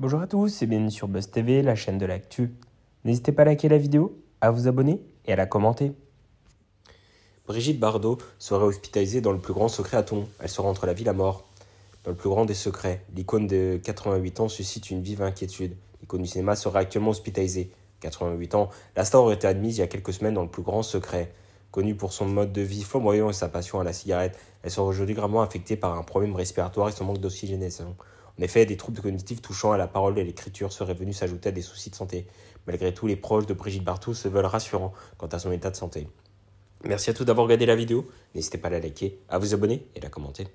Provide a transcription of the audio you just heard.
Bonjour à tous et bienvenue sur Buzz TV, la chaîne de l'actu. N'hésitez pas à liker la vidéo, à vous abonner et à la commenter. Brigitte Bardot serait hospitalisée dans le plus grand secret à ton. Elle sera entre la vie et la mort. Dans le plus grand des secrets, l'icône de 88 ans suscite une vive inquiétude. L'icône du cinéma sera actuellement hospitalisée. 88 ans, la star aurait été admise il y a quelques semaines dans le plus grand secret. Connue pour son mode de vie flamboyant et sa passion à la cigarette, elle sera aujourd'hui gravement affectée par un problème respiratoire et son manque d'oxygénation. En effet, des troubles cognitifs touchant à la parole et l'écriture seraient venus s'ajouter à des soucis de santé. Malgré tout, les proches de Brigitte Bartou se veulent rassurants quant à son état de santé. Merci à tous d'avoir regardé la vidéo. N'hésitez pas à la liker, à vous abonner et à la commenter.